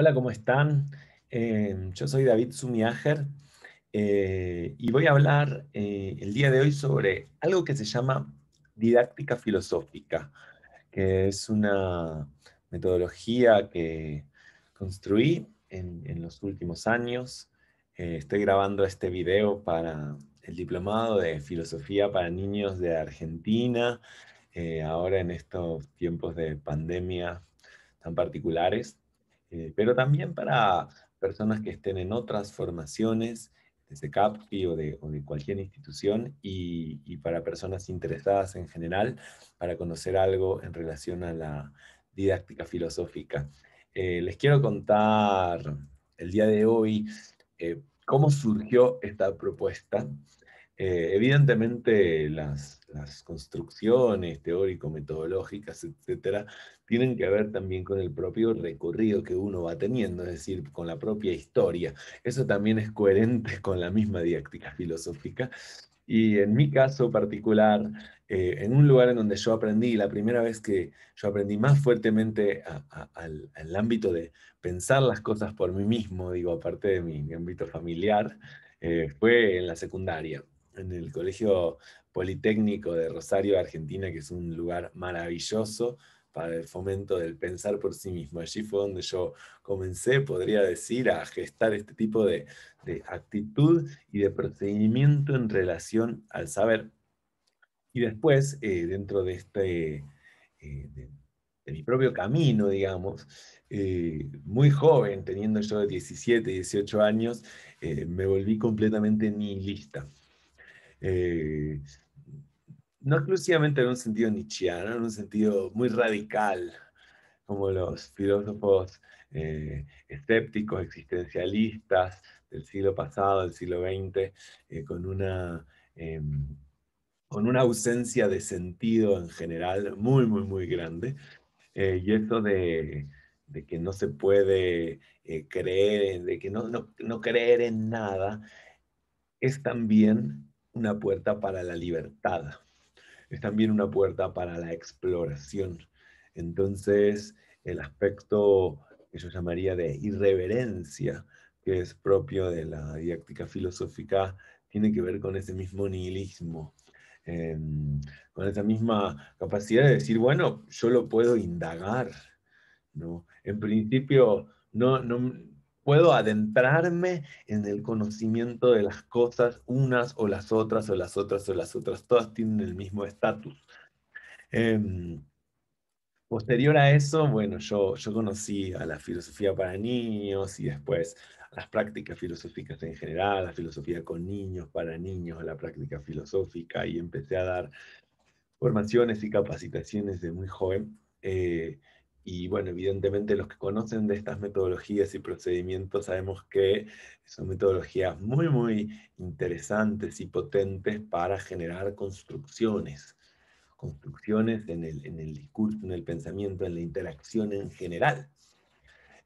Hola, ¿cómo están? Eh, yo soy David Sumiager eh, y voy a hablar eh, el día de hoy sobre algo que se llama didáctica filosófica, que es una metodología que construí en los últimos años. estoy grabando este video para el Diplomado de Filosofía para Niños de Argentina, ahora en estos tiempos de pandemia tan particulares. Eh, pero también para personas que estén en otras formaciones desde CAPI o de, cualquier institución y, para personas interesadas en general para conocer algo en relación a la didáctica filosófica. Eh, les quiero contar el día de hoy eh, cómo surgió esta propuesta eh, evidentemente las, construcciones teórico-metodológicas, etcétera, tienen que ver también con el propio recorrido que uno va teniendo, es decir, con la propia historia. Eso también es coherente con la misma didáctica filosófica. Y en mi caso particular, eh, en un lugar en donde yo aprendí, la primera vez que yo aprendí más fuertemente al, ámbito de pensar las cosas por mí mismo, digo, aparte de mi ámbito familiar, eh, fue en la secundaria en el Colegio Politécnico de Rosario, Argentina, que es un lugar maravilloso para el fomento del pensar por sí mismo. Allí fue donde yo comencé, podría decir, a gestar este tipo de, actitud y de procedimiento en relación al saber. Y después, eh, dentro de este, eh, de, mi propio camino, digamos, eh, muy joven, teniendo yo 17, 18 años, me volví completamente nihilista eh, no exclusivamente en un sentido nichiano, en un sentido muy radical, como los filósofos eh, escépticos, existencialistas del siglo pasado, del siglo XX, eh, con, una, em, con una ausencia de sentido en general muy, muy, muy grande. y eso de, que no se puede creer, de que no, no, no creer en nada, es también una puerta para la libertad, es también una puerta para la exploración. Entonces, el aspecto que yo llamaría de irreverencia, que es propio de la didáctica filosófica, tiene que ver con ese mismo nihilismo, em, con esa misma capacidad de decir, bueno, yo lo puedo indagar. ¿no? En principio, no, no, puedo adentrarme en el conocimiento de las cosas, unas o las otras, o las otras, o las otras, todas tienen el mismo estatus. Em, posterior a eso, bueno, yo, yo conocí a la filosofía para niños y después a las prácticas filosóficas en general, la filosofía con niños, para niños, la práctica filosófica y empecé a dar formaciones y capacitaciones de muy joven. Eh, y bueno, evidentemente los que conocen de estas metodologías y procedimientos sabemos que son metodologías muy, muy interesantes y potentes para generar construcciones, construcciones en el, en el discurso, en el pensamiento, en la interacción en general.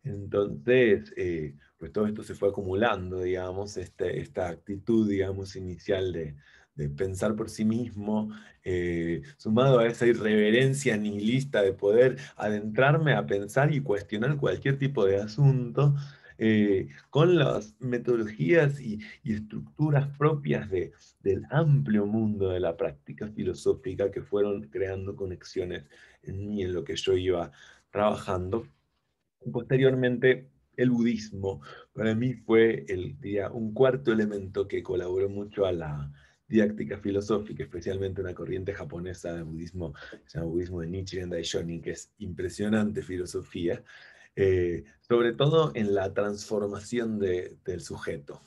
Entonces, eh, pues todo esto se fue acumulando, digamos, este, esta actitud, digamos, inicial de, de pensar por sí mismo, eh, sumado a esa irreverencia nihilista de poder adentrarme a pensar y cuestionar cualquier tipo de asunto, eh, con las metodologías y, estructuras propias de, del amplio mundo de la práctica filosófica que fueron creando conexiones en mí, en lo que yo iba trabajando. Posteriormente, el budismo para mí fue el, un cuarto elemento que colaboró mucho a la didáctica filosófica, especialmente una corriente japonesa de budismo, se llama budismo de Nichiren Daishonin, que es impresionante filosofía, eh, sobre todo en la transformación del sujeto.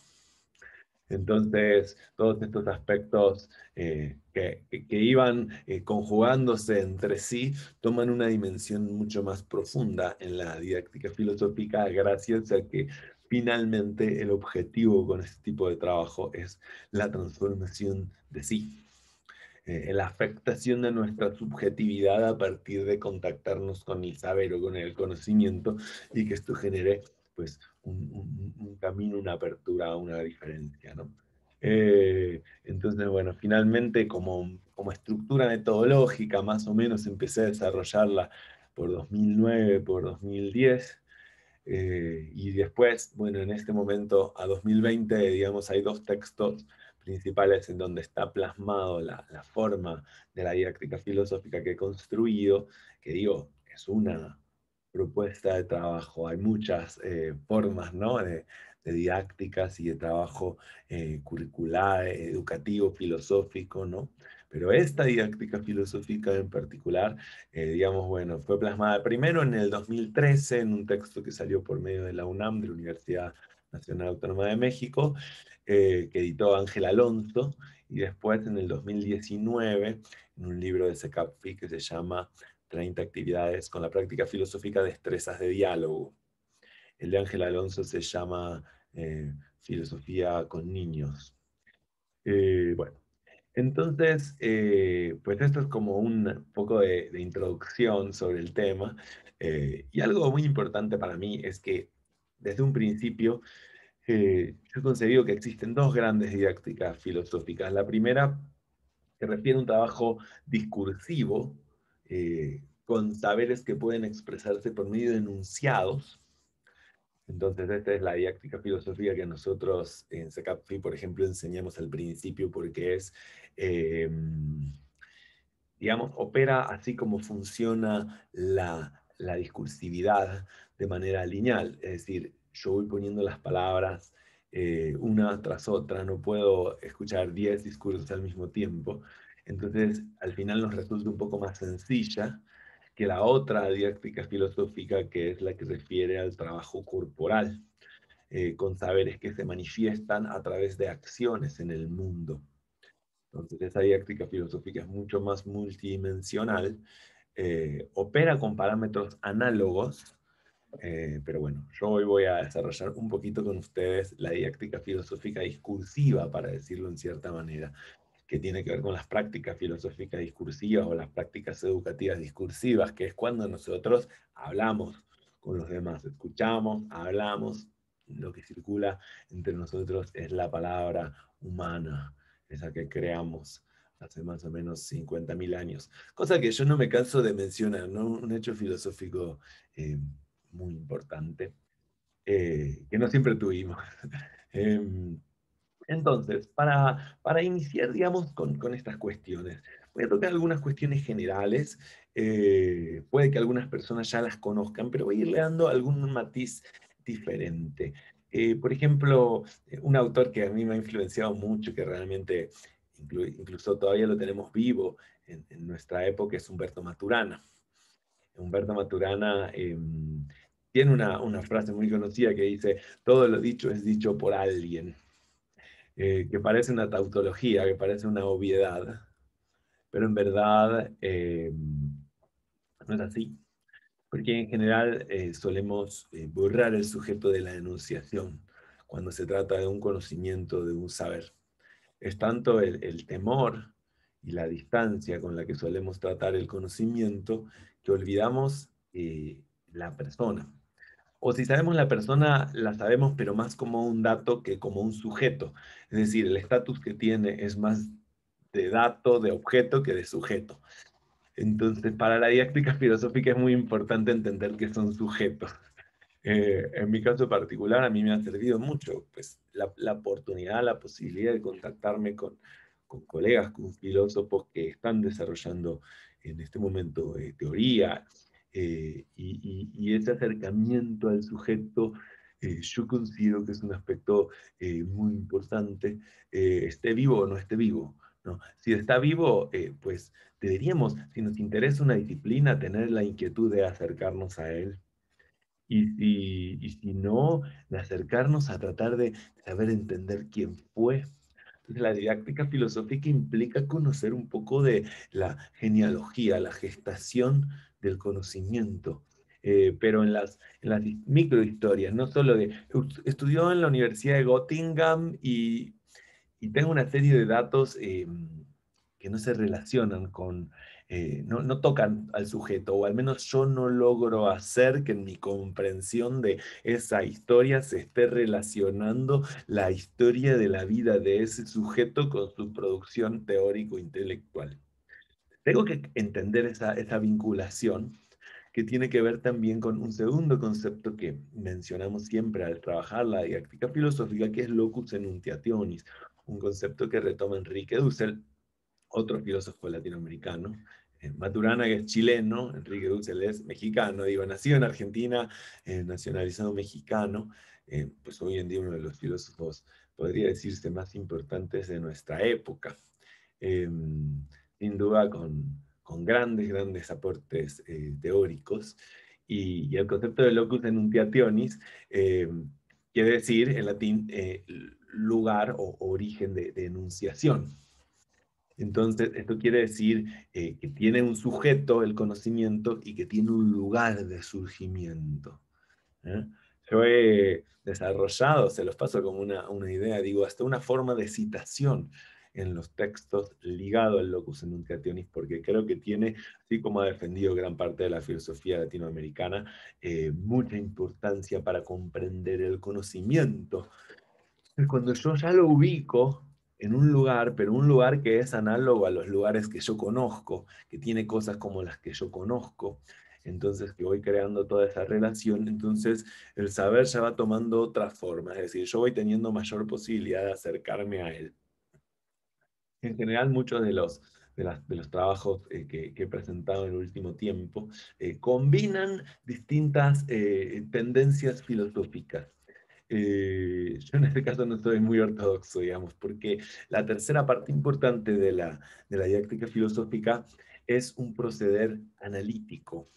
Entonces, todos estos aspectos eh, que, iban eh, conjugándose entre sí toman una dimensión mucho más profunda en la didáctica filosófica gracias a que Finalmente, el objetivo con este tipo de trabajo es la transformación de sí, eh, la afectación de nuestra subjetividad a partir de contactarnos con el saber o con el conocimiento y que esto genere pues, un, camino, una apertura, una diferencia. Eh, entonces, bueno, finalmente como estructura metodológica más o menos empecé a desarrollarla por 2009, por 2010. Eh, y después, bueno, en este momento, a 2020, digamos, hay dos textos principales en donde está plasmado la, forma de la didáctica filosófica que he construido, que digo, es una propuesta de trabajo, hay muchas eh, formas ¿no? de, didácticas y de trabajo eh, curricular, educativo, filosófico, ¿no? Pero esta didáctica filosófica en particular, eh, digamos, bueno, fue plasmada primero en el 2013 en un texto que salió por medio de la UNAM, de la Universidad Nacional Autónoma de México, eh, que editó Ángel Alonso, y después en el 2019 en un libro de SECAPFI que se llama 30 actividades con la práctica filosófica destrezas de diálogo. El de Ángel Alonso se llama eh, Filosofía con niños. bueno, entonces, eh, pues esto es como un poco de, introducción sobre el tema. Eh, y algo muy importante para mí es que desde un principio eh, yo he concebido que existen dos grandes didácticas filosóficas. La primera se refiere a un trabajo discursivo con saberes que pueden expresarse por medio de enunciados entonces, esta es la didáctica filosofía que nosotros en SACAPFI, por ejemplo, enseñamos al principio porque es, em, digamos, opera así como funciona la, discursividad de manera lineal. Es decir, yo voy poniendo las palabras eh, una tras otra, no puedo escuchar 10 discursos al mismo tiempo. Entonces, al final nos resulta un poco más sencilla que la otra didáctica filosófica, que es la que refiere al trabajo corporal, eh, con saberes que se manifiestan a través de acciones en el mundo. Entonces, esa didáctica filosófica es mucho más multidimensional, eh, opera con parámetros análogos, eh, pero bueno, yo hoy voy a desarrollar un poquito con ustedes la didáctica filosófica discursiva, para decirlo en cierta manera, que tiene que ver con las prácticas filosóficas discursivas o las prácticas educativas discursivas, que es cuando nosotros hablamos con los demás, escuchamos, hablamos, lo que circula entre nosotros es la palabra humana, esa que creamos hace más o menos 50.000 años. Cosa que yo no me canso de mencionar, un hecho filosófico eh, muy importante, eh, que no siempre tuvimos. eh, entonces, para, iniciar, digamos, con, estas cuestiones, voy a tocar algunas cuestiones generales. Eh, puede que algunas personas ya las conozcan, pero voy a ir dando algún matiz diferente. Eh, por ejemplo, eh, un autor que a mí me ha influenciado mucho, que realmente incluso todavía lo tenemos vivo en, nuestra época, es Humberto Maturana. Humberto Maturana em, tiene una, una frase muy conocida que dice, todo lo dicho es dicho por alguien. Eh, que parece una tautología, que parece una obviedad, pero en verdad eh, no es así, porque en general eh, solemos borrar el sujeto de la enunciación cuando se trata de un conocimiento, de un saber. Es tanto el, el temor y la distancia con la que solemos tratar el conocimiento que olvidamos la persona. O si sabemos la persona, la sabemos, pero más como un dato que como un sujeto. Es decir, el estatus que tiene es más de dato, de objeto, que de sujeto. Entonces, para la didáctica filosófica es muy importante entender que son sujetos. Eh, en mi caso particular, a mí me ha servido mucho pues, la, oportunidad, la posibilidad de contactarme con, con, colegas, con filósofos que están desarrollando en este momento teorías, eh, teoría, eh, y, ese acercamiento al sujeto eh, yo considero que es un aspecto eh, muy importante, esté vivo o no esté vivo. ¿no? Si está vivo, pues deberíamos, si nos interesa una disciplina, tener la inquietud de acercarnos a él. Y si, y si no, de acercarnos a tratar de saber entender quién fue, la didáctica filosófica implica conocer un poco de la genealogía, la gestación del conocimiento. Eh, pero en las, microhistorias, no solo de... Estudió en la Universidad de Gottingham y, tengo una serie de datos em, que no se relacionan con, eh, no, no, tocan al sujeto, o al menos yo no logro hacer que en mi comprensión de esa historia se esté relacionando la historia de la vida de ese sujeto con su producción teórico-intelectual. Tengo que entender esa, vinculación que tiene que ver también con un segundo concepto que mencionamos siempre al trabajar la didáctica filosófica, que es locus enuntiationis, un concepto que retoma Enrique Dussel, otro filósofo latinoamericano, eh, Maturana, que es chileno, Enrique Dussel es mexicano, digo, nacido en Argentina, eh, nacionalizado mexicano, eh, pues hoy en día uno de los filósofos, podría decirse, más importantes de nuestra época. Eh, sin duda con, grandes, grandes aportes eh, teóricos. Y, el concepto de locus enunciationis eh, quiere decir en latín eh, lugar o origen de, enunciación. Entonces, esto quiere decir que tiene un sujeto el conocimiento y que tiene un lugar de surgimiento. Yo he desarrollado, se los paso como una, una idea, digo, hasta una forma de citación en los textos ligados al locus enunciationis, porque creo que tiene, así como ha defendido gran parte de la filosofía latinoamericana, eh, mucha importancia para comprender el conocimiento. Cuando yo ya lo ubico, en un lugar, pero un lugar que es análogo a los lugares que yo conozco, que tiene cosas como las que yo conozco. Entonces, que voy creando toda esa relación, entonces el saber ya va tomando otra forma, es decir, yo voy teniendo mayor posibilidad de acercarme a él en general muchos de los, de, los trabajos eh, que, he presentado en el último tiempo eh, combinan distintas eh, tendencias filosóficas. yo en este caso no estoy muy ortodoxo, digamos, porque la tercera parte importante de la, de didáctica filosófica es un proceder analítico.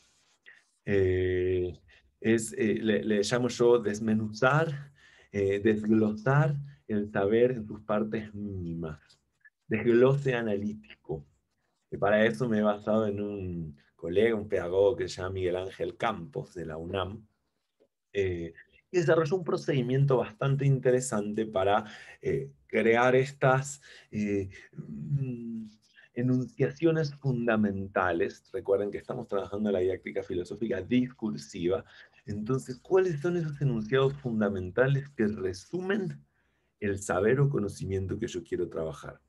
es, le, le, llamo yo desmenuzar, desglosar el saber en sus partes mínimas desglose analítico. Y para eso me he basado en un colega, un pedagogo que se llama Miguel Ángel Campos de la UNAM, y eh, desarrolló un procedimiento bastante interesante para eh, crear estas eh, mm, enunciaciones fundamentales. Recuerden que estamos trabajando en la didáctica filosófica discursiva. Entonces, ¿cuáles son esos enunciados fundamentales que resumen el saber o conocimiento que yo quiero trabajar?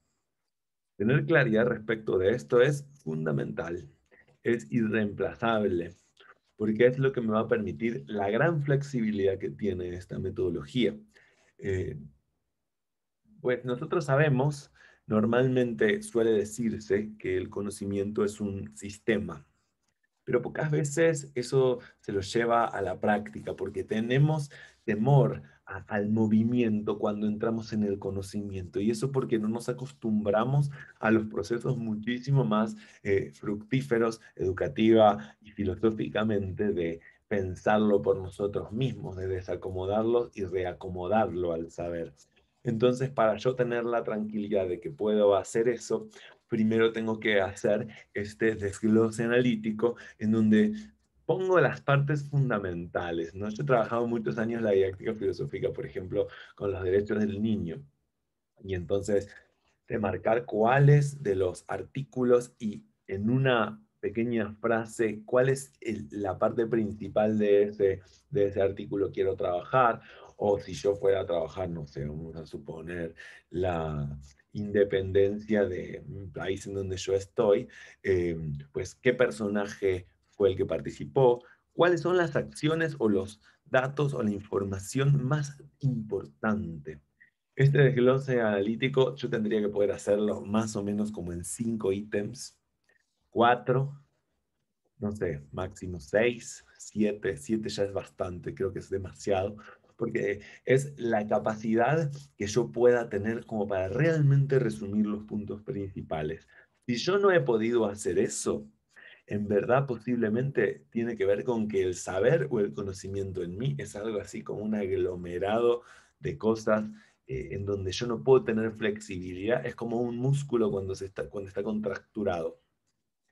Tener claridad respecto de esto es fundamental, es irreemplazable, porque es lo que me va a permitir la gran flexibilidad que tiene esta metodología. Eh, pues nosotros sabemos, normalmente suele decirse que el conocimiento es un sistema, pero pocas veces eso se lo lleva a la práctica, porque tenemos temor al movimiento cuando entramos en el conocimiento. Y eso porque no nos acostumbramos a los procesos muchísimo más eh, fructíferos, educativa y filosóficamente de pensarlo por nosotros mismos, de desacomodarlo y reacomodarlo al saber. Entonces, para yo tener la tranquilidad de que puedo hacer eso, primero tengo que hacer este desglose analítico en donde pongo las partes fundamentales. ¿no? Yo he trabajado muchos años la didáctica filosófica, por ejemplo, con los derechos del niño. Y entonces, de marcar cuáles de los artículos y en una pequeña frase cuál es la parte principal de ese, de ese artículo quiero trabajar, o si yo fuera a trabajar, no sé, vamos a suponer la independencia de un país en donde yo estoy, eh, pues qué personaje el que participó, cuáles son las acciones o los datos o la información más importante. Este desglose analítico yo tendría que poder hacerlo más o menos como en cinco ítems, cuatro, no sé, máximo seis, siete, siete ya es bastante, creo que es demasiado, porque es la capacidad que yo pueda tener como para realmente resumir los puntos principales. Si yo no he podido hacer eso, en verdad posiblemente tiene que ver con que el saber o el conocimiento en mí es algo así como un aglomerado de cosas eh, en donde yo no puedo tener flexibilidad. Es como un músculo cuando, está, cuando está contracturado.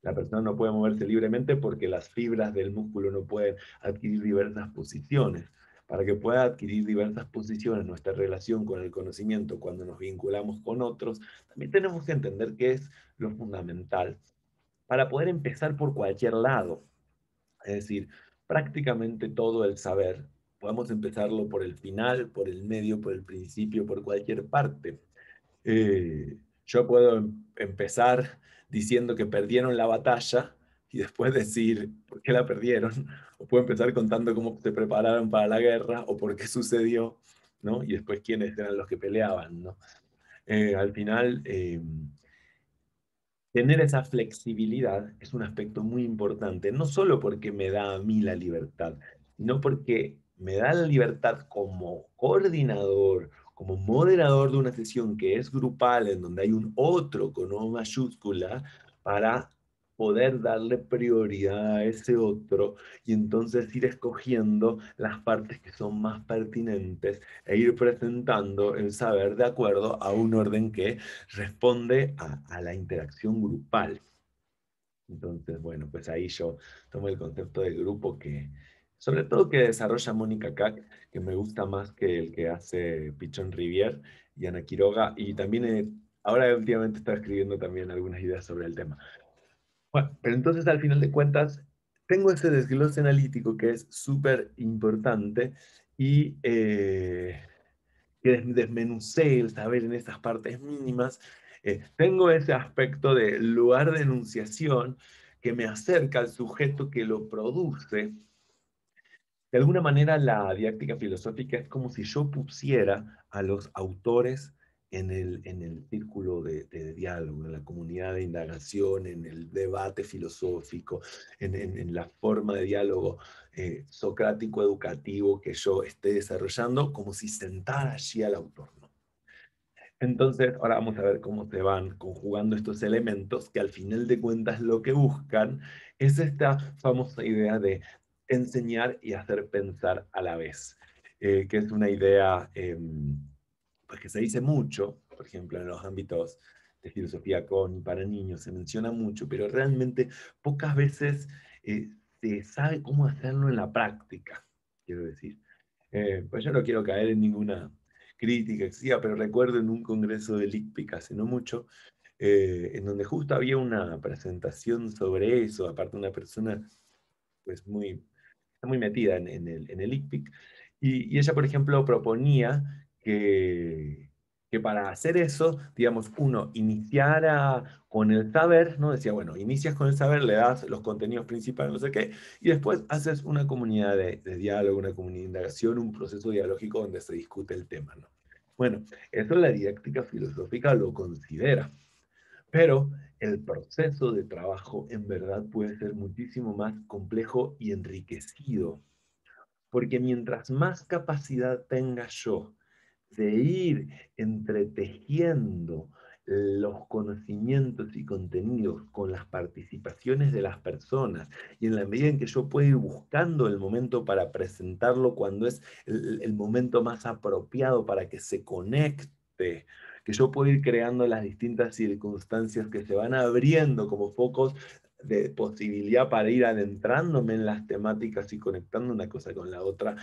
La persona no puede moverse libremente porque las fibras del músculo no pueden adquirir diversas posiciones. Para que pueda adquirir diversas posiciones nuestra relación con el conocimiento cuando nos vinculamos con otros, también tenemos que entender qué es lo fundamental para poder empezar por cualquier lado. Es decir, prácticamente todo el saber, podemos empezarlo por el final, por el medio, por el principio, por cualquier parte. Eh, yo puedo em-, empezar diciendo que perdieron la batalla y después decir por qué la perdieron, o puedo empezar contando cómo se prepararon para la guerra o por qué sucedió, ¿no? Y después quiénes eran los que peleaban, ¿no? Eh, al final, em, tener esa flexibilidad es un aspecto muy importante, no solo porque me da a mí la libertad, sino porque me da la libertad como coordinador, como moderador de una sesión que es grupal, en donde hay un otro con O mayúscula, para poder darle prioridad a ese otro y entonces ir escogiendo las partes que son más pertinentes e ir presentando el saber de acuerdo a un orden que responde a, la interacción grupal. Entonces, bueno, pues ahí yo tomo el concepto del grupo que, sobre todo que desarrolla Mónica Kac, que me gusta más que el que hace Pichon Rivier y Ana Quiroga, y también... Eh, ahora últimamente está escribiendo también algunas ideas sobre el tema. Bueno, pero entonces al final de cuentas, tengo ese desglose analítico que es súper importante y eh, que desmenucé el saber en estas partes mínimas. Eh, tengo ese aspecto de lugar de enunciación que me acerca al sujeto que lo produce. De alguna manera la didáctica filosófica es como si yo pusiera a los autores en el, en el círculo de, diálogo, en la comunidad de indagación, en el debate filosófico, en, en, la forma de diálogo eh, socrático educativo que yo esté desarrollando, como si sentara allí al autor. Entonces, ahora vamos a ver cómo se van conjugando estos elementos que al final de cuentas lo que buscan es esta famosa idea de enseñar y hacer pensar a la vez, eh, que es una idea... Em, pues que se dice mucho, por ejemplo, en los ámbitos de filosofía con y para niños, se menciona mucho, pero realmente pocas veces eh, se sabe cómo hacerlo en la práctica, quiero decir. Eh, pues yo no quiero caer en ninguna crítica excesiva, pero recuerdo en un congreso de LICPIC hace no mucho, eh, en donde justo había una presentación sobre eso, aparte una persona pues muy, muy metida en, el, en el ICPIC, y, y ella, por ejemplo, proponía que, que para hacer eso, digamos, uno iniciara con el saber, ¿no? Decía, bueno, inicias con el saber, le das los contenidos principales, no sé qué, y después haces una comunidad de, diálogo, una comunidad de indagación, un proceso dialógico donde se discute el tema, ¿no? Bueno, eso la didáctica filosófica lo considera, pero el proceso de trabajo en verdad puede ser muchísimo más complejo y enriquecido, porque mientras más capacidad tenga yo de ir entretejiendo los conocimientos y contenidos con las participaciones de las personas y en la medida en que yo puedo ir buscando el momento para presentarlo cuando es el, momento más apropiado para que se conecte, que yo puedo ir creando las distintas circunstancias que se van abriendo como focos de posibilidad para ir adentrándome en las temáticas y conectando una cosa con la otra,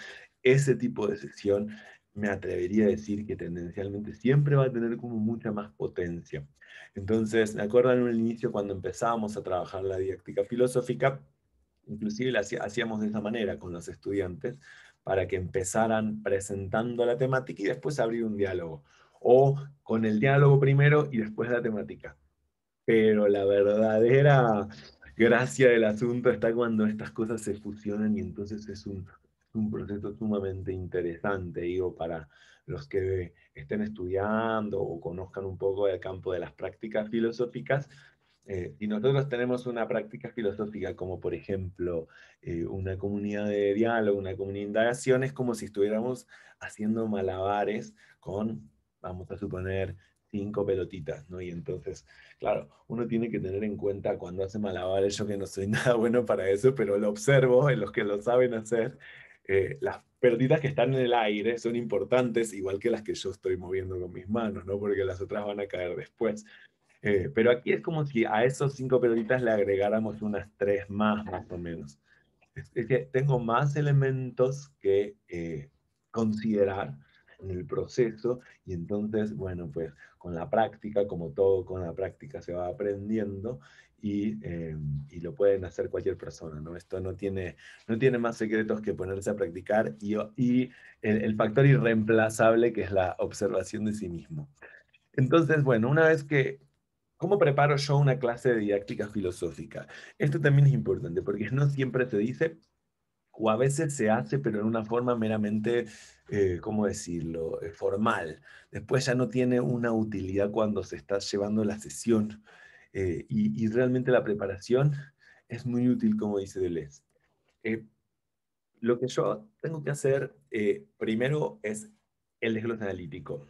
ese tipo de sesión me atrevería a decir que tendencialmente siempre va a tener como mucha más potencia. Entonces, ¿me acuerdan en el inicio cuando empezábamos a trabajar la didáctica filosófica? Inclusive la hacíamos de esa manera con los estudiantes para que empezaran presentando la temática y después abrir un diálogo. O con el diálogo primero y después la temática. Pero la verdadera gracia del asunto está cuando estas cosas se fusionan y entonces es un, un proceso sumamente interesante, digo, para los que estén estudiando o conozcan un poco el campo de las prácticas filosóficas. Eh, y nosotros tenemos una práctica filosófica como, por ejemplo, eh, una comunidad de diálogo, una comunidad de acciones es como si estuviéramos haciendo malabares con, vamos a suponer, cinco pelotitas, ¿no? Y entonces, claro, uno tiene que tener en cuenta cuando hace malabares, yo que no soy nada bueno para eso, pero lo observo en los que lo saben hacer, eh, las pérdidas que están en el aire son importantes, igual que las que yo estoy moviendo con mis manos, ¿no? Porque las otras van a caer después. Eh, pero aquí es como si a esos cinco perditas le agregáramos unas tres más, más o menos. Es, que tengo más elementos que eh, considerar en el proceso y entonces, bueno, pues con la práctica, como todo con la práctica se va aprendiendo, eh, y, lo pueden hacer cualquier persona. ¿no? Esto no tiene, no tiene más secretos que ponerse a practicar y, y el, factor irreemplazable que es la observación de sí mismo. Entonces, bueno, una vez que... ¿Cómo preparo yo una clase de didáctica filosófica? Esto también es importante porque no siempre se dice, o a veces se hace, pero en una forma meramente, eh, ¿cómo decirlo?, eh, formal. Después ya no tiene una utilidad cuando se está llevando la sesión eh, y, realmente la preparación es muy útil, como dice Deleuze. Eh, lo que yo tengo que hacer eh, primero es el desglose analítico.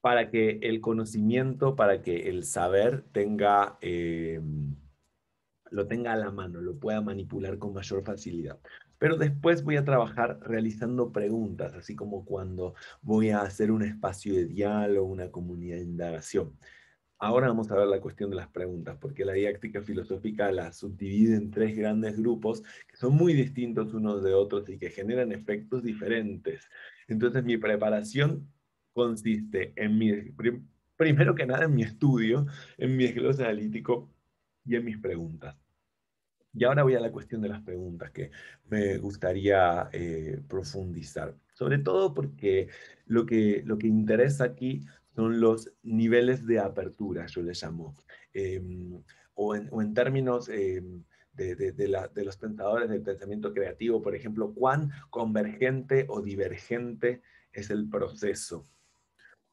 Para que el conocimiento, para que el saber tenga, lo tenga a la mano, lo pueda manipular con mayor facilidad. Pero después voy a trabajar realizando preguntas, así como cuando voy a hacer un espacio de diálogo, una comunidad de indagación. Ahora vamos a ver la cuestión de las preguntas, porque la didáctica filosófica la subdivide en tres grandes grupos que son muy distintos unos de otros y que generan efectos diferentes. Entonces mi preparación consiste en mi, primero que nada en mi estudio, en mi desglose analítico y en mis preguntas. Y ahora voy a la cuestión de las preguntas que me gustaría eh, profundizar, sobre todo porque lo que, lo que interesa aquí son los niveles de apertura, yo les llamo. Em, o, en, términos em, de, de, los pensadores del pensamiento creativo, por ejemplo, cuán convergente o divergente es el proceso.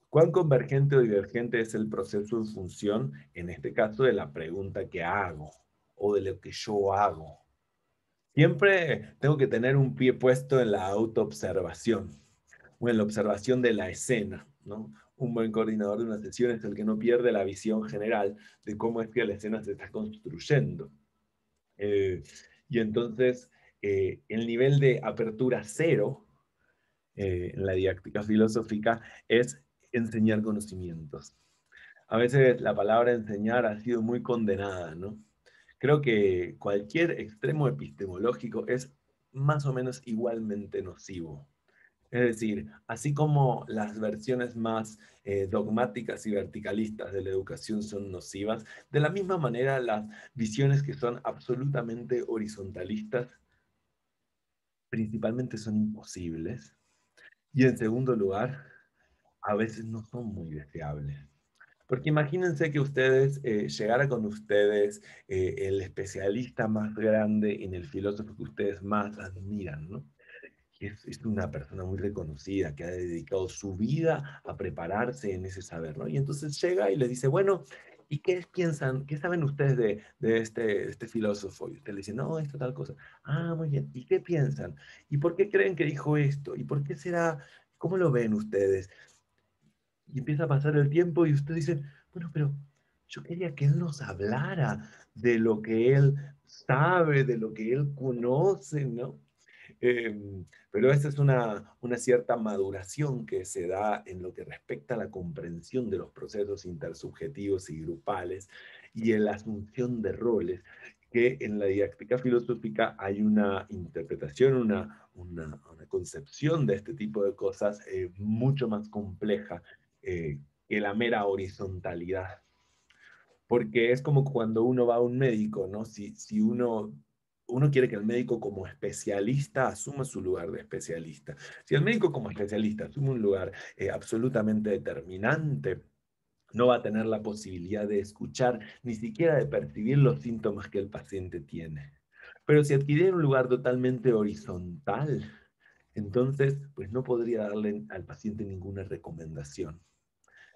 ¿Cuán convergente o divergente es el proceso en función, en este caso, de la pregunta que hago o de lo que yo hago? Siempre tengo que tener un pie puesto en la autoobservación o en la observación de la escena, ¿no? un buen coordinador de una sesión es el que no pierde la visión general de cómo es que la escena se está construyendo. Eh, y entonces, eh, el nivel de apertura cero eh, en la didáctica filosófica es enseñar conocimientos. A veces la palabra enseñar ha sido muy condenada, ¿no? Creo que cualquier extremo epistemológico es más o menos igualmente nocivo. Es decir, así como las versiones más eh, dogmáticas y verticalistas de la educación son nocivas, de la misma manera las visiones que son absolutamente horizontalistas principalmente son imposibles. Y en segundo lugar, a veces no son muy deseables. Porque imagínense que ustedes, eh, llegara con ustedes eh, el especialista más grande en el filósofo que ustedes más admiran, ¿no? es, una persona muy reconocida, que ha dedicado su vida a prepararse en ese saber, ¿no? Y entonces llega y le dice, bueno, ¿y qué piensan, qué saben ustedes de, este, este filósofo? Y usted le dice, no, esto tal cosa. Ah, muy bien, ¿y qué piensan? ¿Y por qué creen que dijo esto? ¿Y por qué será? ¿Cómo lo ven ustedes? Y empieza a pasar el tiempo y usted dicen, bueno, pero yo quería que él nos hablara de lo que él sabe, de lo que él conoce, ¿no? Em, pero esta es una, una cierta maduración que se da en lo que respecta a la comprensión de los procesos intersubjetivos y grupales y en la asunción de roles, que en la didáctica filosófica hay una interpretación, una, una, concepción de este tipo de cosas eh, mucho más compleja eh, que la mera horizontalidad. Porque es como cuando uno va a un médico, ¿no? Si, si uno uno quiere que el médico como especialista asuma su lugar de especialista. Si el médico como especialista asume un lugar eh, absolutamente determinante no va a tener la posibilidad de escuchar, ni siquiera de percibir los síntomas que el paciente tiene. Pero si adquiere un lugar totalmente horizontal, entonces pues no podría darle al paciente ninguna recomendación.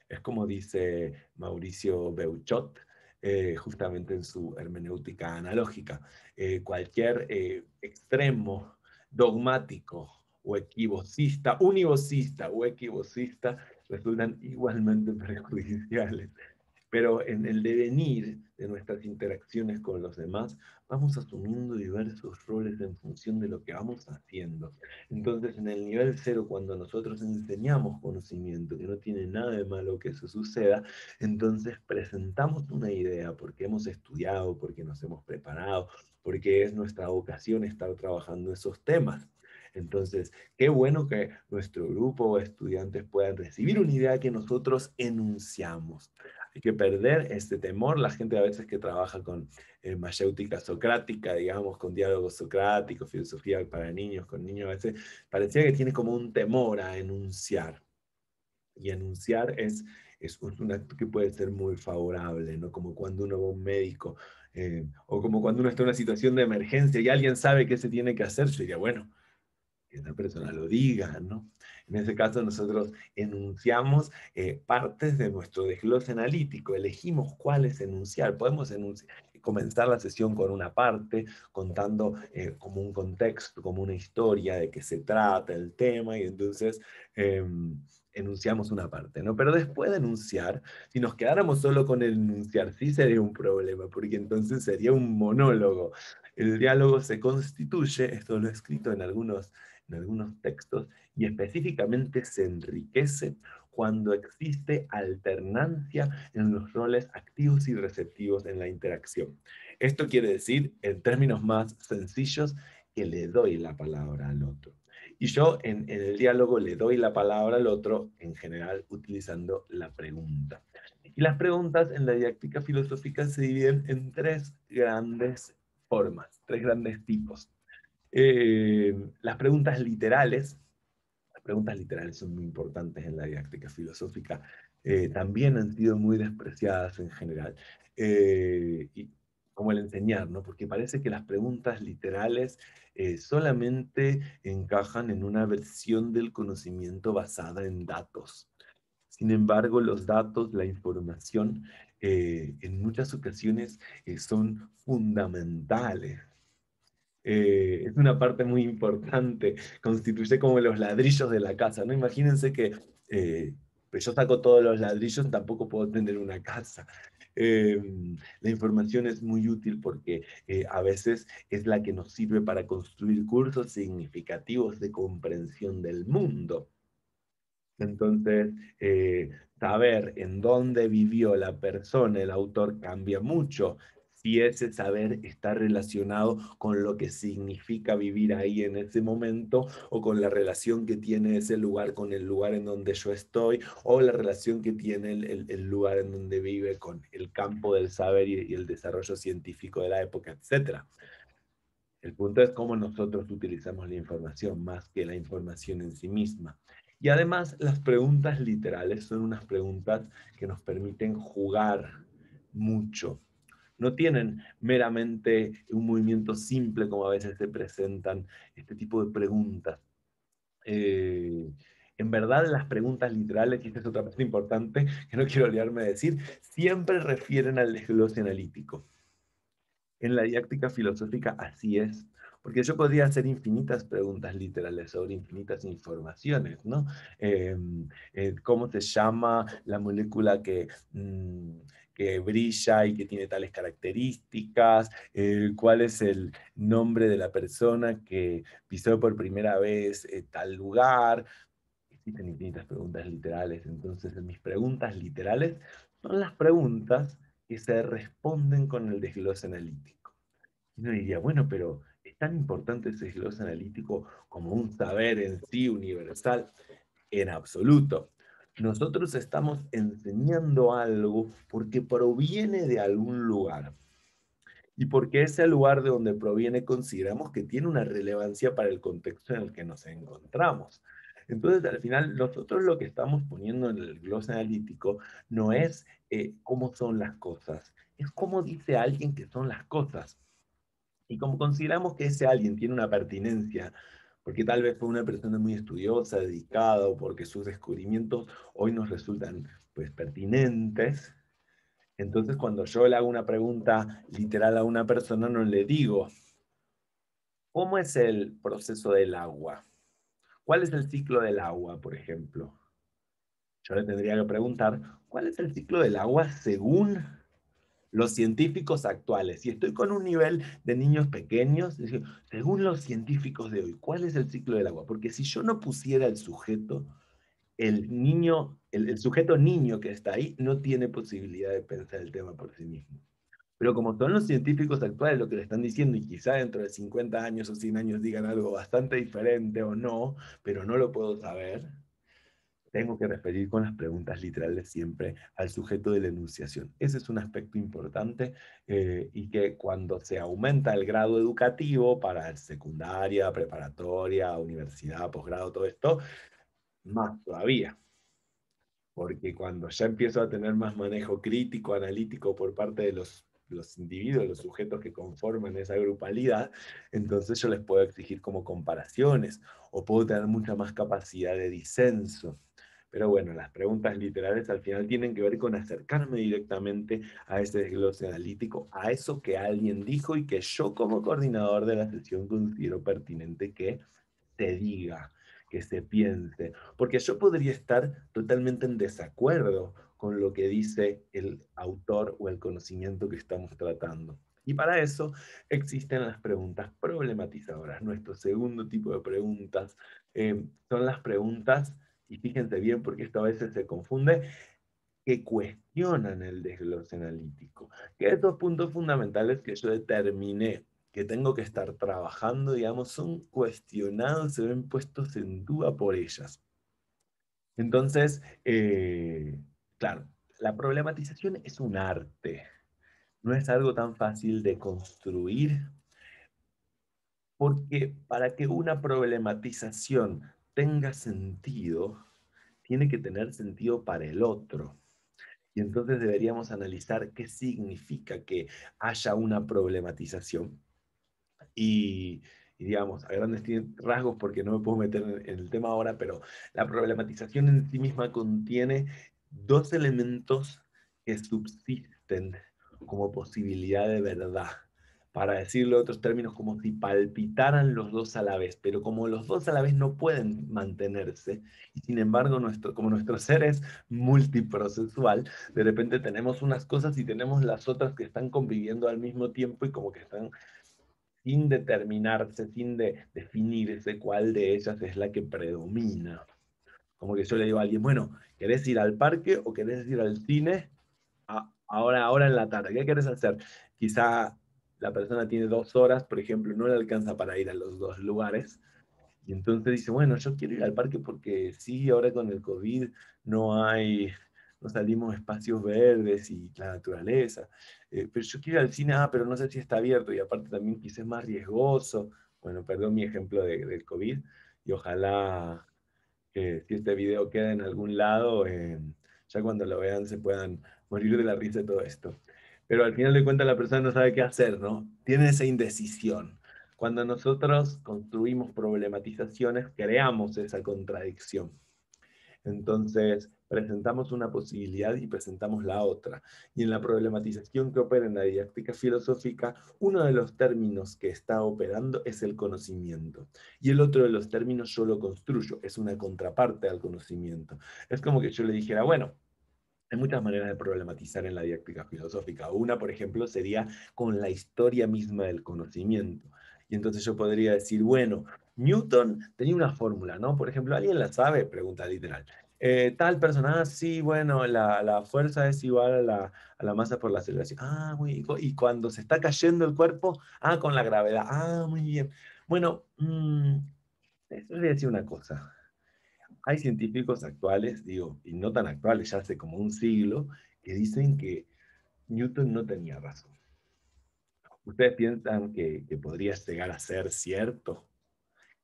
Es como dice Mauricio Beuchot, eh, justamente en su hermenéutica analógica. Eh, cualquier eh, extremo dogmático o equivocista, univocista o equivocista, resultan igualmente perjudiciales. Pero en el devenir de nuestras interacciones con los demás, vamos asumiendo diversos roles en función de lo que vamos haciendo. Entonces, en el nivel cero, cuando nosotros enseñamos conocimiento, que no tiene nada de malo que eso suceda, entonces presentamos una idea porque hemos estudiado, porque nos hemos preparado, porque es nuestra vocación estar trabajando esos temas. Entonces, qué bueno que nuestro grupo de estudiantes puedan recibir una idea que nosotros enunciamos. Hay que perder este temor. La gente a veces que trabaja con eh, socrática, digamos, con diálogo socrático, filosofía para niños, con niños a veces, parecía que tiene como un temor a enunciar. Y enunciar es, es un acto que puede ser muy favorable, ¿no? Como cuando uno va a un médico eh, o como cuando uno está en una situación de emergencia y alguien sabe qué se tiene que hacer, yo diría, bueno, que una persona lo diga, ¿no? En ese caso nosotros enunciamos eh, partes de nuestro desglose analítico, elegimos cuáles enunciar, podemos comenzar la sesión con una parte, contando eh, como un contexto, como una historia de qué se trata el tema, y entonces em, enunciamos una parte, ¿no? Pero después de enunciar, si nos quedáramos solo con el enunciar, sí sería un problema, porque entonces sería un monólogo. El diálogo se constituye, esto lo he escrito en algunos en algunos textos y específicamente se enriquece cuando existe alternancia en los roles activos y receptivos en la interacción. Esto quiere decir, en términos más sencillos, que le doy la palabra al otro. Y yo en, en, el diálogo le doy la palabra al otro, en general utilizando la pregunta. Y las preguntas en la didáctica filosófica se dividen en tres grandes formas, tres grandes tipos. Eh, las preguntas literales, las preguntas literales son muy importantes en la didáctica filosófica, eh, también han sido muy despreciadas en general, eh, y como el enseñar, porque parece que las preguntas literales solamente encajan en una versión del conocimiento basada en datos. Sin embargo, los datos, la información, en muchas ocasiones son fundamentales eh, es una parte muy importante, constituye como los ladrillos de la casa, ¿no? Imagínense que eh, pues yo saco todos los ladrillos, tampoco puedo tener una casa. Em, la información es muy útil porque eh, a veces es la que nos sirve para construir cursos significativos de comprensión del mundo. Entonces, saber en dónde vivió la persona, el autor, cambia mucho si ese saber está relacionado con lo que significa vivir ahí en ese momento o con la relación que tiene ese lugar con el lugar en donde yo estoy o la relación que tiene el, lugar en donde vive con el campo del saber y, y el desarrollo científico de la época, etc. El punto es cómo nosotros utilizamos la información más que la información en sí misma. Y además las preguntas literales son unas preguntas que nos permiten jugar mucho no tienen meramente un movimiento simple como a veces se presentan este tipo de preguntas. Eh, en verdad, las preguntas literales, y esta es otra cosa importante que no quiero olvidarme de decir, siempre refieren al desglose analítico. En la didáctica filosófica así es, porque yo podría hacer infinitas preguntas literales sobre infinitas informaciones, ¿no? Eh, eh, ¿Cómo se llama la molécula que, mm, que brilla y que tiene tales características, eh, cuál es el nombre de la persona que pisó por primera vez eh, tal lugar. Existen infinitas preguntas literales, entonces mis preguntas literales son las preguntas que se responden con el desglose analítico. Y uno diría, bueno, pero ¿es tan importante ese desglose analítico como un saber en sí universal? En absoluto nosotros estamos enseñando algo porque proviene de algún lugar. Y porque ese lugar de donde proviene consideramos que tiene una relevancia para el contexto en el que nos encontramos. Entonces, al final, nosotros lo que estamos poniendo en el gloss analítico no es eh, cómo son las cosas, es cómo dice alguien que son las cosas. Y como consideramos que ese alguien tiene una pertinencia porque tal vez fue una persona muy estudiosa, dedicada, porque sus descubrimientos hoy nos resultan pues, pertinentes. Entonces, cuando yo le hago una pregunta literal a una persona, no le digo, ¿cómo es el proceso del agua? ¿Cuál es el ciclo del agua, por ejemplo? Yo le tendría que preguntar, ¿cuál es el ciclo del agua según los científicos actuales, y estoy con un nivel de niños pequeños, según los científicos de hoy, ¿cuál es el ciclo del agua? Porque si yo no pusiera el sujeto, el niño, el, el sujeto niño que está ahí no tiene posibilidad de pensar el tema por sí mismo. Pero como son los científicos actuales lo que le están diciendo, y quizá dentro de 50 años o 100 años digan algo bastante diferente o no, pero no lo puedo saber, tengo que referir con las preguntas literales siempre al sujeto de la enunciación. Ese es un aspecto importante eh, y que cuando se aumenta el grado educativo para secundaria, preparatoria, universidad, posgrado, todo esto, más todavía. Porque cuando ya empiezo a tener más manejo crítico, analítico por parte de los individuos, los sujetos que conforman esa grupalidad, entonces yo les puedo exigir como comparaciones o puedo tener mucha más capacidad de disenso. Pero bueno, las preguntas literales al final tienen que ver con acercarme directamente a ese desglose analítico, a eso que alguien dijo y que yo como coordinador de la sesión considero pertinente que se diga, que se piense. Porque yo podría estar totalmente en desacuerdo con lo que dice el autor o el conocimiento que estamos tratando. Y para eso existen las preguntas problematizadoras. Nuestro segundo tipo de preguntas eh, son las preguntas y fíjense bien porque esto a veces se confunde, que cuestionan el desglose analítico. Que estos puntos fundamentales que yo determiné que tengo que estar trabajando, digamos, son cuestionados, se ven puestos en duda por ellas. Entonces, eh, claro, la problematización es un arte. No es algo tan fácil de construir, porque para que una problematización tenga sentido, tiene que tener sentido para el otro. Y entonces deberíamos analizar qué significa que haya una problematización. Y, digamos, a grandes rasgos, porque no me puedo meter en el tema ahora, pero la problematización en sí misma contiene dos elementos que subsisten como posibilidad de verdad para decirlo en otros términos, como si palpitaran los dos a la vez, pero como los dos a la vez no pueden mantenerse, y sin embargo, nuestro, como nuestro ser es multiprocesual, de repente tenemos unas cosas y tenemos las otras que están conviviendo al mismo tiempo y como que están sin determinarse, sin de, definirse cuál de ellas es la que predomina. Como que yo le digo a alguien, bueno, ¿querés ir al parque o querés ir al cine? ahora, ahora en la tarde, ¿qué querés hacer? Quizá la persona tiene dos horas, por ejemplo, no le alcanza para ir a los dos lugares. Y entonces dice, bueno, yo quiero ir al parque porque sí, ahora con el COVID no hay, no salimos espacios verdes y la naturaleza. Eh, pero yo quiero ir al cine, ah, pero no sé si está abierto y aparte también quizás es más riesgoso. Bueno, perdón mi ejemplo del COVID y ojalá que eh, si este video queda en algún lado, eh, ya cuando lo vean se puedan morir de la risa de todo esto pero al final de cuentas la persona no sabe qué hacer, ¿no? Tiene esa indecisión. Cuando nosotros construimos problematizaciones, creamos esa contradicción. Entonces, presentamos una posibilidad y presentamos la otra. Y en la problematización que opera en la didáctica filosófica, uno de los términos que está operando es el conocimiento. Y el otro de los términos yo lo construyo, es una contraparte al conocimiento. Es como que yo le dijera, bueno, hay muchas maneras de problematizar en la didáctica filosófica. Una, por ejemplo, sería con la historia misma del conocimiento. Y entonces yo podría decir, bueno, Newton tenía una fórmula, ¿no? Por ejemplo, ¿alguien la sabe? Pregunta literal. Eh, tal persona, ah, sí, bueno, la, fuerza es igual a la, masa por la aceleración. Ah, muy Y cuando se está cayendo el cuerpo, ah, con la gravedad. Ah, muy bien. Bueno, les mm, eso voy a decir una cosa. Hay científicos actuales, digo, y no tan actuales, ya hace como un siglo, que dicen que Newton no tenía razón. ¿Ustedes piensan que, podría llegar a ser cierto?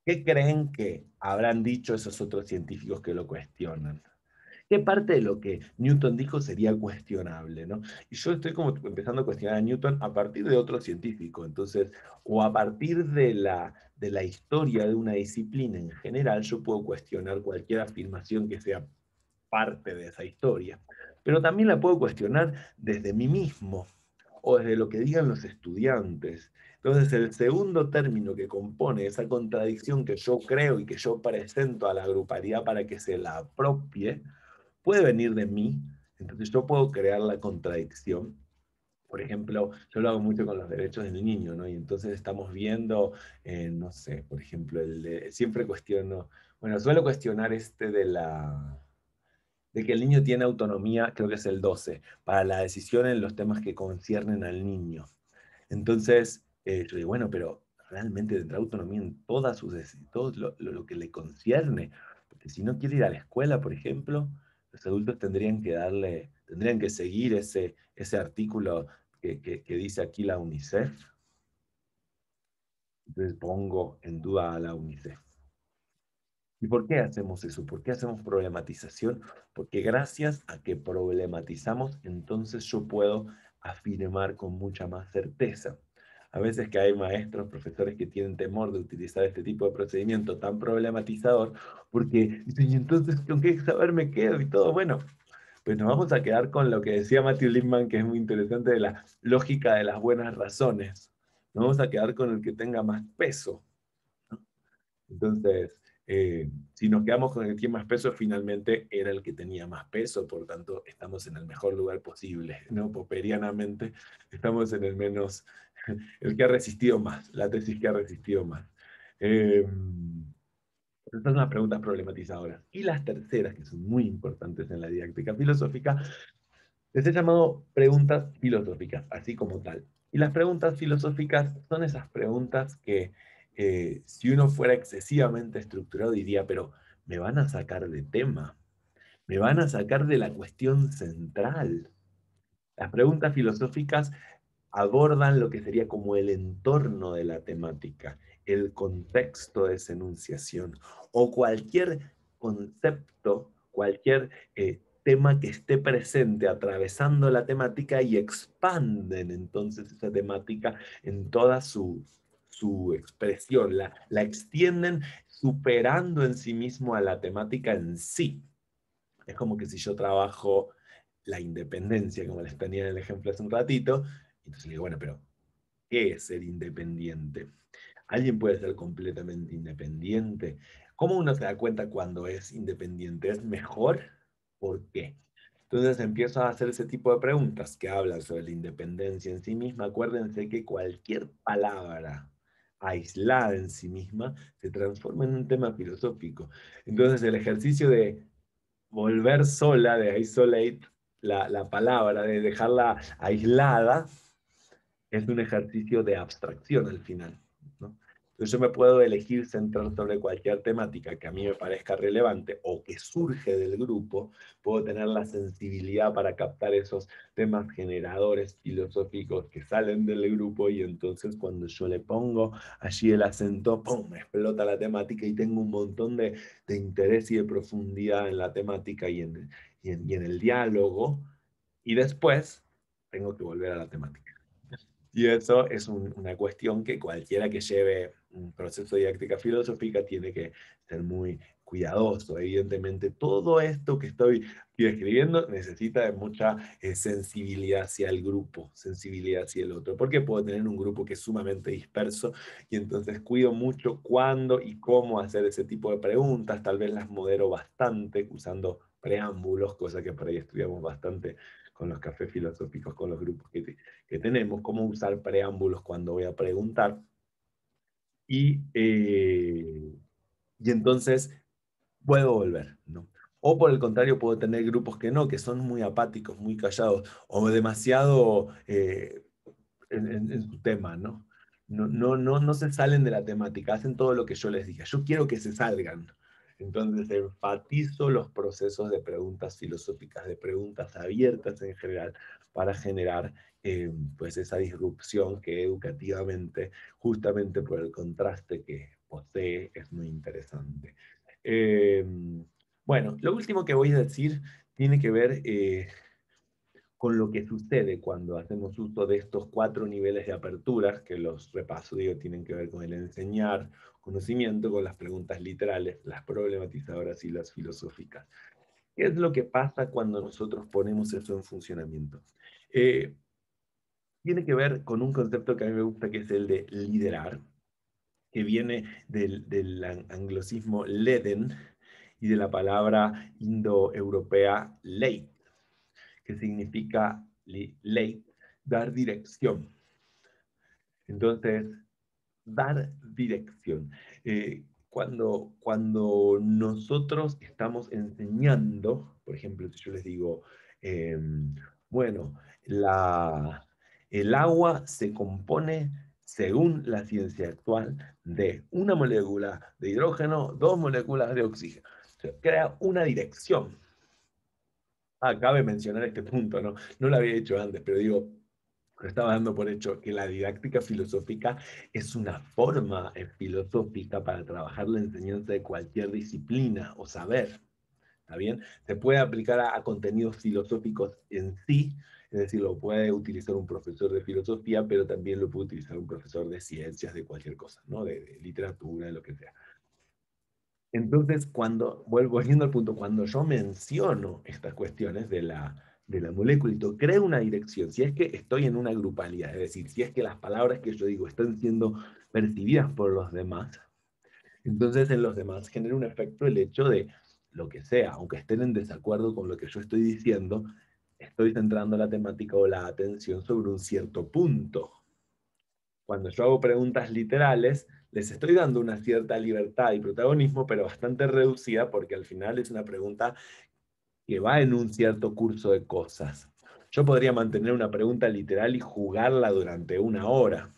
¿Qué creen que habrán dicho esos otros científicos que lo cuestionan? ¿Qué parte de lo que Newton dijo sería cuestionable? ¿no? Y yo estoy como empezando a cuestionar a Newton a partir de otro científico, entonces, o a partir de la, de la historia de una disciplina en general, yo puedo cuestionar cualquier afirmación que sea parte de esa historia. Pero también la puedo cuestionar desde mí mismo o desde lo que digan los estudiantes. Entonces, el segundo término que compone esa contradicción que yo creo y que yo presento a la grupalidad para que se la apropie, puede venir de mí, entonces yo puedo crear la contradicción. Por ejemplo, yo lo hago mucho con los derechos del niño, ¿no? Y entonces estamos viendo, eh, no sé, por ejemplo, siempre cuestiono, bueno, suelo cuestionar este de la de que el niño tiene autonomía, creo que es el 12, para la decisión en los temas que conciernen al niño. Entonces, eh, yo digo, bueno, pero realmente tendrá autonomía en todas sus, todo lo, lo, que le concierne. Porque si no quiere ir a la escuela, por ejemplo, los adultos tendrían que darle, tendrían que seguir ese, artículo que, que dice aquí la UNICEF. Entonces pongo en duda a la UNICEF. ¿Y por qué hacemos eso? ¿Por qué hacemos problematización? Porque gracias a que problematizamos, entonces yo puedo afirmar con mucha más certeza a veces que hay maestros, profesores que tienen temor de utilizar este tipo de procedimiento tan problematizador, porque dicen, ¿y entonces con qué saber me quedo y todo? Bueno, pues nos vamos a quedar con lo que decía Matthew Lindman, que es muy interesante, de la lógica de las buenas razones. Nos vamos a quedar con el que tenga más peso. Entonces, eh, si nos quedamos con el que tiene más peso, finalmente era el que tenía más peso, por tanto, estamos en el mejor lugar posible, ¿no? Poperianamente, estamos en el menos el que ha resistido más, la tesis que ha resistido más. Em, estas son las preguntas problematizadoras. Y las terceras, que son muy importantes en la didáctica filosófica, les he llamado preguntas filosóficas, así como tal. Y las preguntas filosóficas son esas preguntas que eh, si uno fuera excesivamente estructurado diría, pero me van a sacar de tema, me van a sacar de la cuestión central. Las preguntas filosóficas abordan lo que sería como el entorno de la temática, el contexto de esa enunciación o cualquier concepto, cualquier eh, tema que esté presente atravesando la temática y expanden entonces esa temática en toda su, su expresión, la, la extienden superando en sí mismo a la temática en sí. Es como que si yo trabajo la independencia, como les tenía en el ejemplo hace un ratito, entonces le digo, bueno, pero ¿qué es ser independiente? ¿Alguien puede ser completamente independiente? ¿Cómo uno se da cuenta cuando es independiente? ¿Es mejor? ¿Por qué? Entonces empiezo a hacer ese tipo de preguntas que hablan sobre la independencia en sí misma. Acuérdense que cualquier palabra aislada en sí misma se transforma en un tema filosófico. Entonces el ejercicio de volver sola, de isolate la, la palabra, de dejarla aislada, es un ejercicio de abstracción al final. Entonces yo me puedo elegir centrar sobre cualquier temática que a mí me parezca relevante o que surge del grupo, puedo tener la sensibilidad para captar esos temas generadores filosóficos que salen del grupo y entonces cuando yo le pongo allí el acento, ¡pum!, me explota la temática y tengo un montón de, de interés y de profundidad en la temática y en el diálogo y después tengo que volver a la temática. Y eso es una cuestión que cualquiera que lleve un proceso de didáctica filosófica tiene que ser muy cuidadoso. Evidentemente, todo esto que estoy escribiendo necesita de mucha eh, sensibilidad hacia el grupo, sensibilidad hacia el otro, porque puedo tener un grupo que es sumamente disperso y entonces cuido mucho cuándo y cómo hacer ese tipo de preguntas, tal vez las modero bastante usando preámbulos, cosa que por ahí estudiamos bastante con los cafés filosóficos, con los grupos que, tenemos, cómo usar preámbulos cuando voy a preguntar. Y, eh, y entonces puedo volver, ¿no? O por el contrario, puedo tener grupos que no, que son muy apáticos, muy callados, o demasiado eh, en, su tema, ¿no? No, no, ¿no? no se salen de la temática, hacen todo lo que yo les dije. Yo quiero que se salgan. Entonces enfatizo los procesos de preguntas filosóficas, de preguntas abiertas en general, para generar eh, pues, esa disrupción que educativamente, justamente por el contraste que posee, es muy interesante. Em, bueno, lo último que voy a decir tiene que ver eh, con lo que sucede cuando hacemos uso de estos cuatro niveles de aperturas, que los repaso, digo, tienen que ver con el enseñar, conocimiento con las preguntas literales, las problematizadoras y las filosóficas. ¿Qué es lo que pasa cuando nosotros ponemos eso en funcionamiento? Eh, tiene que ver con un concepto que a mí me gusta, que es el de liderar, que viene del, del anglosismo leden y de la palabra indoeuropea leit, que significa leit, dar dirección. Entonces, dar dirección. Eh, cuando, cuando nosotros estamos enseñando, por ejemplo, si yo les digo, em, bueno, la, el agua se compone según la ciencia actual, de una molécula de hidrógeno, dos moléculas de oxígeno. crea una dirección. Acabe ah, mencionar este punto, ¿no? No lo había hecho antes, pero digo, pero estaba dando por hecho que la didáctica filosófica es una forma eh, filosófica para trabajar la enseñanza de cualquier disciplina o saber. ¿Está bien? Se puede aplicar a, contenidos filosóficos en sí, es decir, lo puede utilizar un profesor de filosofía, pero también lo puede utilizar un profesor de ciencias, de cualquier cosa, ¿no? De, literatura, de lo que sea. Entonces, cuando, vuelvo, volviendo al punto, cuando yo menciono estas cuestiones de la de la molécula y todo, crea una dirección. Si es que estoy en una grupalidad, es decir, si es que las palabras que yo digo están siendo percibidas por los demás, entonces en los demás genera un efecto el hecho de lo que sea, aunque estén en desacuerdo con lo que yo estoy diciendo, estoy centrando la temática o la atención sobre un cierto punto. Cuando yo hago preguntas literales, les estoy dando una cierta libertad y protagonismo, pero bastante reducida, porque al final es una pregunta que va en un cierto curso de cosas. Yo podría mantener una pregunta literal y jugarla durante una hora.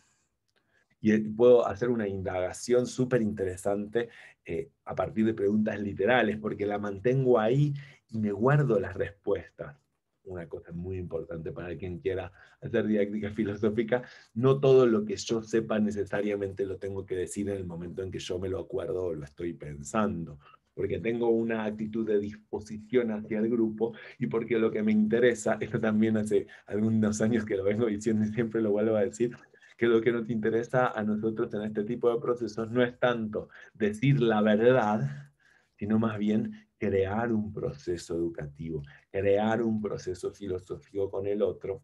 Y eh, puedo hacer una indagación súper interesante eh, a partir de preguntas literales, porque la mantengo ahí y me guardo las respuestas. Una cosa muy importante para quien quiera hacer didáctica filosófica, no todo lo que yo sepa necesariamente lo tengo que decir en el momento en que yo me lo acuerdo o lo estoy pensando porque tengo una actitud de disposición hacia el grupo y porque lo que me interesa, esto también hace algunos años que lo vengo diciendo y siempre lo vuelvo a decir, que lo que nos interesa a nosotros en este tipo de procesos no es tanto decir la verdad, sino más bien crear un proceso educativo, crear un proceso filosófico con el otro,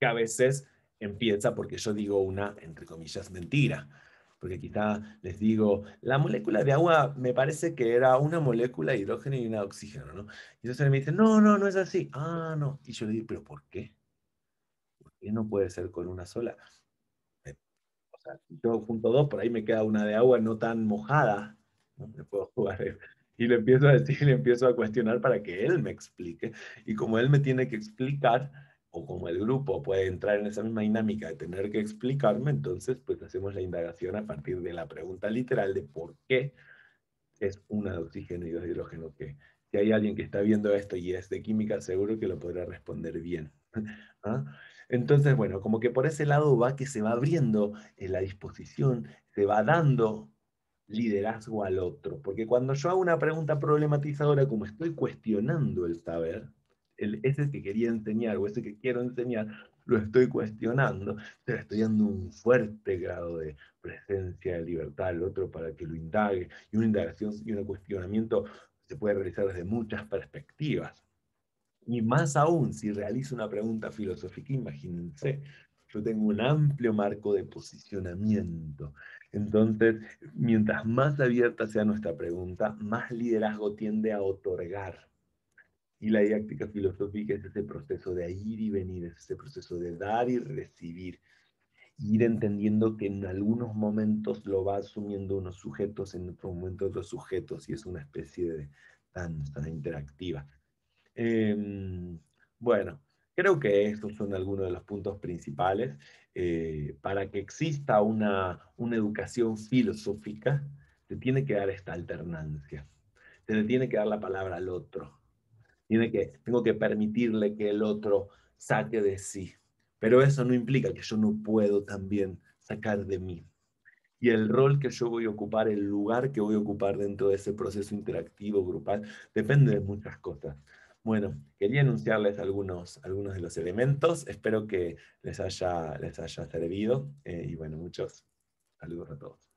que a veces empieza porque yo digo una, entre comillas, mentira porque quizá les digo, la molécula de agua me parece que era una molécula de hidrógeno y una de oxígeno, ¿no? Y entonces me dicen, no, no, no es así. Ah, no. Y yo le digo, ¿pero por qué? ¿Por qué no puede ser con una sola? O sea, yo junto dos, por ahí me queda una de agua no tan mojada, no me puedo jugar. Y le empiezo a decir, le empiezo a cuestionar para que él me explique. Y como él me tiene que explicar, o como el grupo puede entrar en esa misma dinámica de tener que explicarme, entonces pues hacemos la indagación a partir de la pregunta literal de por qué es una de oxígeno y dos de hidrógeno que si hay alguien que está viendo esto y es de química, seguro que lo podrá responder bien. ¿ah? Entonces, bueno, como que por ese lado va que se va abriendo la disposición, se va dando liderazgo al otro. Porque cuando yo hago una pregunta problematizadora, como estoy cuestionando el saber, ese que quería enseñar o ese que quiero enseñar, lo estoy cuestionando, le estoy dando un fuerte grado de presencia, de libertad al otro para que lo indague. Y una indagación y un cuestionamiento se puede realizar desde muchas perspectivas. Y más aún, si realizo una pregunta filosófica, imagínense, yo tengo un amplio marco de posicionamiento. Entonces, mientras más abierta sea nuestra pregunta, más liderazgo tiende a otorgar y la didáctica filosófica es ese proceso de ir y venir, es ese proceso de dar y recibir. ir entendiendo que en algunos momentos lo va asumiendo unos sujetos, en otros momentos otros sujetos, y es una especie de interactiva. Em, bueno, creo que estos son algunos de los puntos principales. Eh, para que exista una, una educación filosófica, se tiene que dar esta alternancia, se le tiene que dar la palabra al otro, que, tengo que permitirle que el otro saque de sí. Pero eso no implica que yo no puedo también sacar de mí. Y el rol que yo voy a ocupar, el lugar que voy a ocupar dentro de ese proceso interactivo, grupal, depende de muchas cosas. Bueno, quería anunciarles algunos, algunos de los elementos. Espero que les haya, les haya servido. Eh, y bueno, muchos saludos a todos.